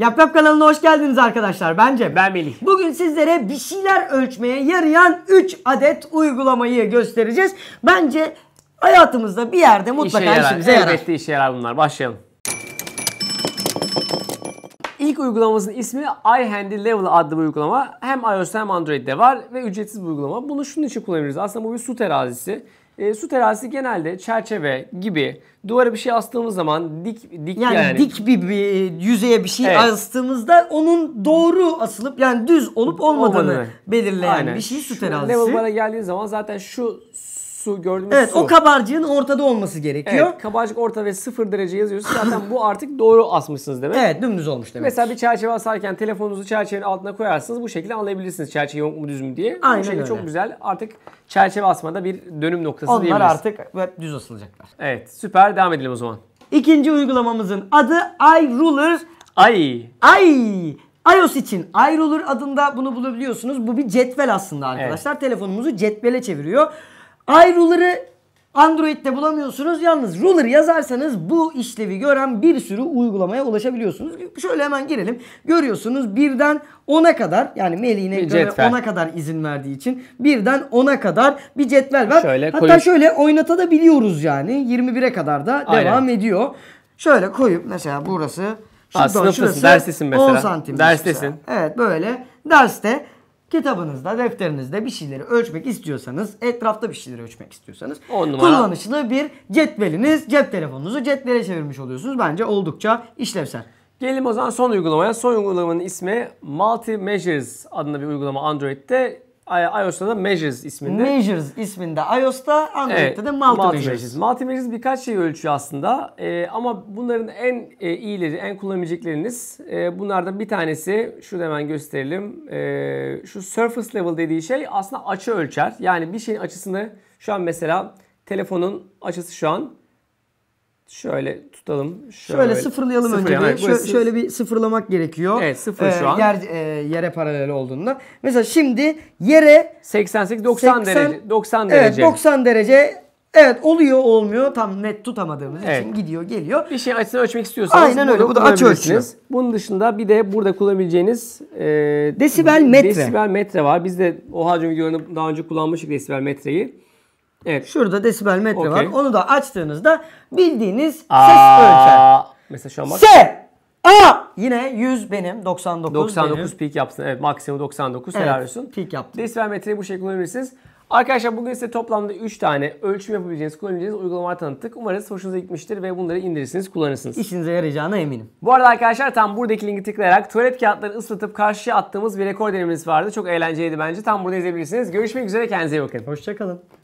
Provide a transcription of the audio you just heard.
Yaprak kanalına hoş geldiniz arkadaşlar. Bence ben Melih. Bugün sizlere bir şeyler ölçmeye yarayan 3 adet uygulamayı göstereceğiz. Bence hayatımızda bir yerde mutlaka işe yarar. işimize yarar. Elbette işe yarar bunlar. Başlayalım. İlk uygulamamızın ismi iHandy Level adlı bir uygulama. Hem iOS hem Android'de var ve ücretsiz bir uygulama. Bunu şunun için kullanabiliriz. Aslında bu bir su terazisi. E, su terası genelde çerçeve gibi duvara bir şey astığımız zaman dik dik yani, yani. dik bir, bir yüzeye bir şey evet. astığımızda onun doğru asılıp yani düz olup olmadığını Olmadı. belirleyen Aynen. bir şey su terazisi. level bara geldiği zaman zaten şu su gördüğümüz evet, su. Evet o kabarcığın ortada olması gerekiyor. Evet, kabarcık orta ve sıfır derece yazıyorsun. Zaten bu artık doğru asmışsınız demek. Evet dümdüz olmuş demek. Mesela bir çerçeve asarken telefonunuzu çerçevenin altına koyarsınız. Bu şekilde anlayabilirsiniz çerçeve yok mu düz mü diye. Aynen bu şekilde öyle. çok güzel. Artık çerçeve asmada bir dönüm noktası Onlar diyebiliriz. Onlar artık düz asılacaklar. Evet süper devam edelim o zaman. İkinci uygulamamızın adı iRuler. Ay. Ay iOS için iRuler adında bunu bulabiliyorsunuz. Bu bir cetvel aslında arkadaşlar. Evet. Telefonumuzu cetvele çeviriyor. Ay ruler'ı Android'de bulamıyorsunuz. Yalnız ruler yazarsanız bu işlevi gören bir sürü uygulamaya ulaşabiliyorsunuz. Şöyle hemen girelim. Görüyorsunuz birden 10'a kadar yani Melih'ine göre 10'a kadar izin verdiği için birden 10'a kadar bir cetvel var. Şöyle Hatta koyup... şöyle oynatabiliyoruz yani. 21'e kadar da devam Aynen. ediyor. Şöyle koyup mesela burası Şuradan, Aa, sınıftasın, derstesin mesela. 10 santim. Derstesin. Mesela. Evet böyle derste kitabınızda, defterinizde bir şeyleri ölçmek istiyorsanız, etrafta bir şeyleri ölçmek istiyorsanız kullanışlı bir cetveliniz, cep telefonunuzu cetvele çevirmiş oluyorsunuz. Bence oldukça işlevsel. Gelelim o zaman son uygulamaya. Son uygulamanın ismi Multi Measures adında bir uygulama Android'de iOS'ta da Measures isminde. Measures isminde iOS'ta, Android'de evet, de Multi, Multi Measures. Measures. Multi Measures birkaç şey ölçüyor aslında. E, ama bunların en e, iyileri, en kullanabilecekleriniz e, bunlardan bir tanesi, şu hemen gösterelim. E, şu Surface Level dediği şey aslında açı ölçer. Yani bir şeyin açısını şu an mesela telefonun açısı şu an Şöyle tutalım. Şöyle, şöyle sıfırlayalım önce. Yani Şö- burası... Şöyle bir sıfırlamak gerekiyor. Evet sıfır ee, şu an. Yer, e, yere paralel olduğunda. Mesela şimdi yere 88-90 derece. 90 derece. Evet 90 derece Evet oluyor olmuyor tam net tutamadığımız evet. için gidiyor geliyor. Bir şey açısını ölçmek istiyorsanız Aynen öyle bu da aç ölçü. Bunun dışında bir de burada kullanabileceğiniz e, desibel metre. Desibel metre var. Biz de o hacim videolarında daha önce kullanmıştık desibel metreyi. Evet. Şurada desibel metre okay. var. Onu da açtığınızda bildiğiniz Aa, ses ölçer. Mesela şu an bak. S! A! Yine 100 benim, 99, 99 benim. peak yapsın. Evet, maksimum 99 evet, helal olsun. Peak yaptım. Desibel metreyi bu şekilde kullanabilirsiniz. Arkadaşlar bugün size toplamda 3 tane ölçüm yapabileceğiniz, kullanabileceğiniz uygulamalar tanıttık. Umarız hoşunuza gitmiştir ve bunları indirirsiniz, kullanırsınız. İşinize yarayacağına eminim. Bu arada arkadaşlar tam buradaki linki tıklayarak tuvalet kağıtları ıslatıp karşıya attığımız bir rekor denememiz vardı. Çok eğlenceliydi bence. Tam burada izleyebilirsiniz. Görüşmek üzere, kendinize iyi bakın. Hoşçakalın.